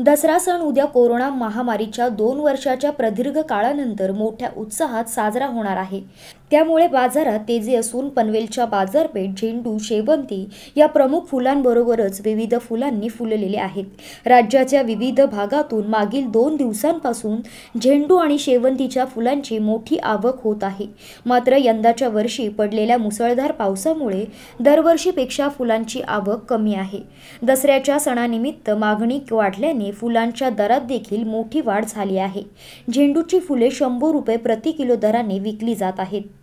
दसरा सण उद्या कोरोना महामारीच्या दोन वर्षाच्या प्रदीर्घ काळानंतर मोठ्या उत्साहात साजरा होणार आहे त्यामुळे बाजारात तेजी असून पनवेलच्या बाजारपेठ झेंडू शेवंती या प्रमुख फुलांबरोबरच विविध फुलांनी फुललेले आहेत राज्याच्या विविध भागातून मागील दोन दिवसांपासून झेंडू आणि शेवंतीच्या फुलांची मोठी आवक होत आहे मात्र यंदाच्या वर्षी पडलेल्या मुसळधार पावसामुळे दरवर्षीपेक्षा फुलांची आवक कमी आहे दसऱ्याच्या सणानिमित्त मागणी वाढल्याने फुलांच्या दरात देखील मोठी वाढ झाली आहे झेंडूची फुले शंभर रुपये प्रति किलो दराने विकली जात आहेत